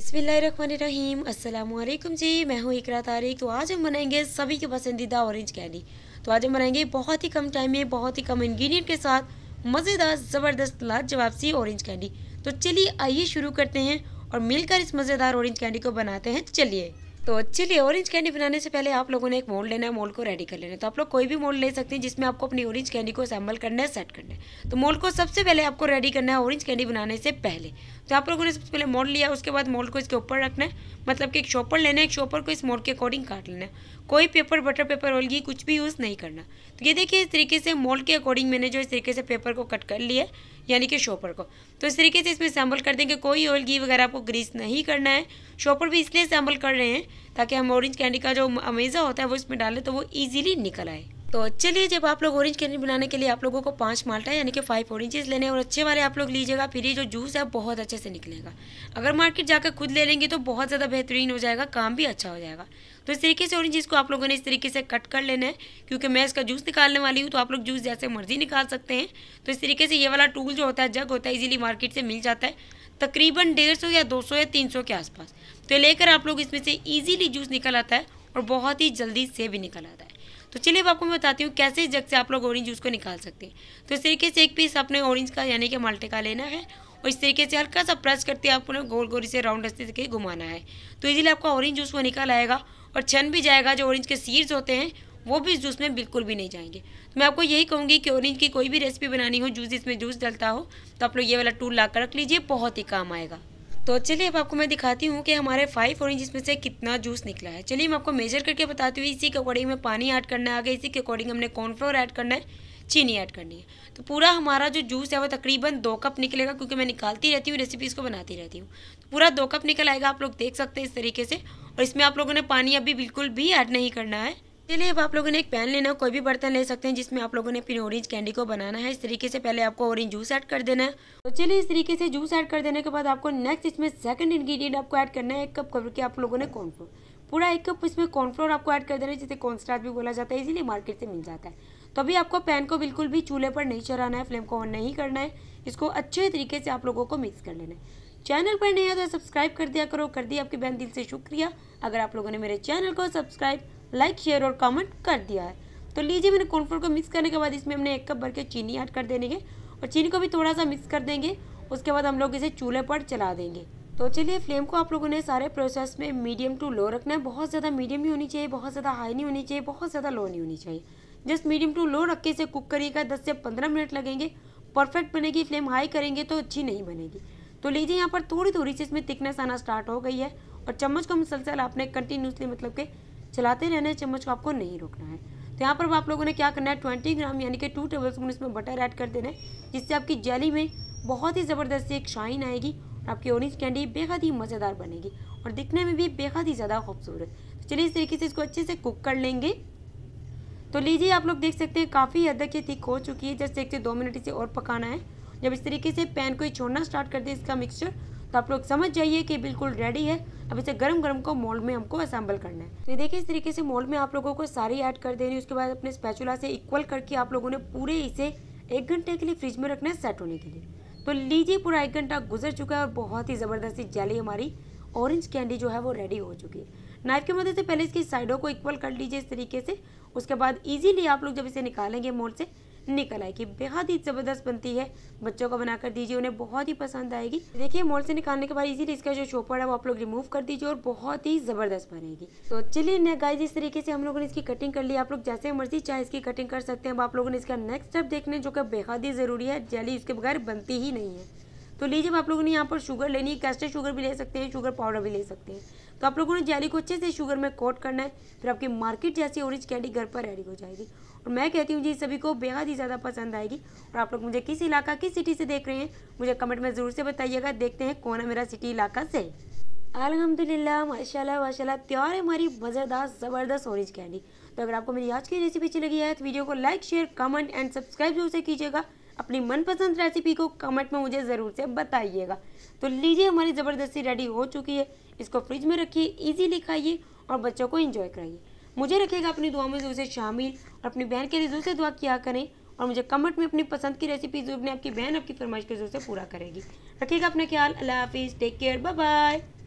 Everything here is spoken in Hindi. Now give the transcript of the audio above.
बसमीम अल्लाम जी मैं हूँ इकरा तारिक तो आज हम बनाएंगे सभी के पसंदीदा ऑरेंज कैंडी तो आज हम बनाएंगे बहुत ही कम टाइम में बहुत ही कम इन्ग्रीडियंट के साथ मज़ेदार ज़बरदस्त लाजवाब सी ऑरेंज कैंडी तो चलिए आइए शुरू करते हैं और मिलकर इस मज़ेदार ऑरेंज कैंडी को बनाते हैं चलिए तो चलिए ऑरेंज कैंडी बनाने से पहले आप लोगों ने एक मोल्ड लेना है मोल्ड को रेडी कर लेना है तो आप लोग कोई भी मोल्ड ले सकते हैं जिसमें आपको अपनी ऑरेंज कैंडी को असेंबल करना है सेट करना है तो मोल्ड को सबसे पहले आपको रेडी करना है ऑरेंज कैंडी बनाने से पहले तो आप लोगों ने सबसे पहले मोल्ड लिया उसके बाद मोल्ड को इसके ऊपर रखना है मतलब कि एक शॉपर लेना है एक शॉपर को इस मोल्ड के अकॉर्डिंग काट लेना है कोई पेपर बटर पेपर ऑयल कुछ भी यूज़ नहीं करना तो ये देखिए इस तरीके से मोल्ड के अकॉर्डिंग मैंने जो इस तरीके से पेपर को कट कर लिया यानी कि शॉपर को तो इस तरीके से इसमें सैम्बल कर देंगे कोई ओलगी वगैरह आपको ग्रीस नहीं करना है शॉपर भी इसलिए सैम्बल कर रहे हैं ताकि हम ऑरेंज कैंडी का जो अमेज़ा होता है वो इसमें डालें तो वो ईजिली निकल आए तो चलिए जब आप लोग ऑरेंज कैंडी बनाने के लिए आप लोगों को पाँच माल्टा यानी कि फाइव ऑरेंजेस लेने और अच्छे वाले आप लोग लीजिएगा फिर ये जो जूस है बहुत अच्छे से निकलेगा अगर मार्केट जाकर खुद ले लेंगे तो बहुत ज़्यादा बेहतरीन हो जाएगा काम भी अच्छा हो जाएगा तो इस तरीके से ऑरेंजेस को आप लोगों ने इस तरीके से कट कर लेना है क्योंकि मैं इसका जूस निकालने वाली हूँ तो आप लोग जूस जैसे मर्जी निकाल सकते हैं तो इस तरीके से ये वाला टूल जो होता है जग होता है इजीली मार्केट से मिल जाता है तकरीबन डेढ़ सौ या दो सौ या तीन सौ के आसपास तो लेकर आप लोग इसमें से ईजिली जूस निकल आता है और बहुत ही जल्दी से भी निकल आता है तो चलिए अब आपको मैं बताती हूँ कैसे जग से आप लोग ऑरेंज जूस को निकाल सकते हैं तो इस तरीके से एक पीस आपने ऑरेंज का यानी कि माल्टे का लेना है और इस तरीके से हल्का सा प्रेस करते आपको गोल गोरी से राउंड रस्ते से घुमाना है तो इजीली आपका ऑरेंज जूस वो निकाल आएगा और छन भी जाएगा जो ऑरेंज के सीड्स होते हैं वो भी इस जूस में बिल्कुल भी नहीं जाएंगे तो मैं आपको यही कहूँगी कि ऑरेंज की कोई भी रेसिपी बनानी हो जूस इसमें जूस डलता हो तो आप लोग ये वाला टूल ला कर रख लीजिए बहुत ही काम आएगा तो चलिए अब आपको मैं दिखाती हूँ कि हमारे फाइव ऑरेंज में से कितना जूस निकला है चलिए मैं आपको मेजर करके बताती हूँ इसी के अकॉर्डिंग में पानी ऐड करना है आगे इसी के अकॉर्डिंग हमने कॉर्नफ्लोर ऐड करना है चीनी ऐड करनी है तो पूरा हमारा जो जूस है वो तकरीबन दो कप निकलेगा क्योंकि मैं निकालती रहती हूँ रेसिपीज़ को बनाती रहती हूँ तो पूरा दो कप निकल आएगा आप लोग देख सकते हैं इस तरीके से और इसमें आप लोगों ने पानी अभी बिल्कुल भी ऐड नहीं करना है चलिए अब आप लोगों ने एक पैन लेना कोई भी बर्तन ले सकते हैं जिसमें आप लोगों ने अपनी ऑरेंज कैंडी को बनाना है इस तरीके से पहले आपको ऑरेंज जूस ऐड कर देना है तो चलिए इस तरीके से जूस ऐड कर देने के बाद आपको नेक्स्ट इसमें सेकंड इंग्रेडिएंट आपको ऐड करना है एक कप कवर के आप लोगों ने कॉर्नफ्लोर पूरा एक कप इसमें कॉर्नफ्लोर आपको ऐड कर देना है जिसे कॉन्स्टार्ट भी बोला जाता है इसीलिए मार्केट से मिल जाता है तो अभी आपको पैन को बिल्कुल भी चूल्हे पर नहीं चढ़ाना है फ्लेम को ऑन नहीं करना है इसको अच्छे तरीके से आप लोगों को मिक्स कर लेना है चैनल पर नहीं है तो सब्सक्राइब कर दिया करो कर दिया आपकी बहन दिल से शुक्रिया अगर आप लोगों ने मेरे चैनल को सब्सक्राइब लाइक शेयर और कमेंट कर दिया है तो लीजिए मैंने कॉर्नफ्लोर को मिक्स करने के बाद इसमें हमने एक कप भर के चीनी ऐड कर देंगे और चीनी को भी थोड़ा सा मिक्स कर देंगे उसके बाद हम लोग इसे चूल्हे पर चला देंगे तो चलिए फ्लेम को आप लोगों ने सारे प्रोसेस में मीडियम टू लो रखना है बहुत ज़्यादा मीडियम ही होनी चाहिए बहुत ज़्यादा हाई नहीं होनी चाहिए बहुत ज़्यादा लो नहीं होनी चाहिए जस्ट मीडियम टू लो रख के इसे कुक करिएगा दस से पंद्रह मिनट लगेंगे परफेक्ट बनेगी फ्लेम हाई करेंगे तो अच्छी नहीं बनेगी तो लीजिए यहाँ पर थोड़ी थोड़ी सी इसमें थिकनेस आना स्टार्ट हो गई है और चम्मच को मुसलसल आपने कंटिन्यूसली मतलब के चलाते रहना है चम्मच को आपको नहीं रोकना है तो यहाँ पर आप लोगों ने क्या करना है ट्वेंटी ग्राम यानी कि टू टेबल स्पून इसमें बटर ऐड कर देना है जिससे आपकी जेली में बहुत ही ज़बरदस्त एक शाइन आएगी और आपकी ऑरेंज कैंडी बेहद ही मज़ेदार बनेगी और दिखने में भी बेहद ही ज़्यादा खूबसूरत तो चलिए इस तरीके से इसको अच्छे से कुक कर लेंगे तो लीजिए आप लोग देख सकते हैं काफ़ी हद तक ये थिक हो चुकी है जस्ट एक से दो मिनट इसे और पकाना है जब इस तरीके से पैन को ही छोड़ना स्टार्ट कर दें इसका मिक्सचर तो आप लोग समझ जाइए कि बिल्कुल रेडी है अब इसे गरम गरम को मोल्ड में हमको असेंबल करना है तो ये देखिए इस तरीके से मोल्ड में आप लोगों को सारी ऐड कर देनी उसके बाद अपने स्पैचुला से इक्वल करके आप लोगों ने पूरे इसे एक घंटे के लिए फ्रिज में रखना है सेट होने के लिए तो लीजिए पूरा एक घंटा गुजर चुका है और बहुत ही ज़बरदस्ती जैली हमारी ऑरेंज कैंडी जो है वो रेडी हो चुकी है नाइफ की मदद से पहले इसकी साइडों को इक्वल कर लीजिए इस तरीके से उसके बाद इजीली आप लोग जब इसे निकालेंगे मोल से निकल आएगी बेहद ही ज़बरदस्त बनती है बच्चों को बनाकर दीजिए उन्हें बहुत ही पसंद आएगी देखिए मोल से निकालने के बाद इजीली इसका जो चोपड़ है वो आप लोग रिमूव कर दीजिए और बहुत ही ज़बरदस्त बनेगी तो चलिए गाइस इस तरीके से हम लोगों ने इसकी कटिंग कर ली आप लोग जैसे मर्जी चाहे इसकी कटिंग कर सकते हैं अब आप लोगों ने इसका नेक्स्ट स्टेप देखने जो कि बेहद ही ज़रूरी है जली इसके बगैर बनती ही नहीं है तो लीजिए आप लोगों ने यहाँ पर शुगर लेनी है कैस्टर शुगर भी ले सकते हैं शुगर पाउडर भी ले सकते हैं तो आप लोगों ने जैली को अच्छे से शुगर में कोट करना है फिर आपकी मार्केट जैसी ऑरेंज कैंडी घर पर रेडी हो जाएगी और मैं कहती हूँ जी सभी को बेहद ही ज़्यादा पसंद आएगी और आप लोग मुझे किस इलाका किस सिटी से देख रहे हैं मुझे कमेंट में ज़रूर से बताइएगा देखते हैं कौन है मेरा सिटी इलाका से अलहमदिल्ला माशा माशा त्यौहार है हमारी मज़ेदार ज़बरदस्त ऑरेंज कैंडी तो अगर आपको मेरी आज की रेसिपी अच्छी लगी है तो वीडियो को like share comment and subscribe जरूर से कीजिएगा अपनी मनपसंद रेसिपी को कमेंट में मुझे ज़रूर से बताइएगा तो लीजिए हमारी ज़बरदस्ती रेडी हो चुकी है इसको फ्रिज में रखिए ईजीली खाइए और बच्चों को इंजॉय कराइए मुझे रखेगा अपनी दुआ में जो से शामिल और अपनी बहन के लिए जो से दुआ किया करें और मुझे कमेंट में अपनी पसंद की रेसिपी अपने अपनी बहन आपकी फरमाइश के जो से पूरा करेगी रखिएगा अपना ख्याल अल्लाह हाफिज़ टेक केयर बाय बाय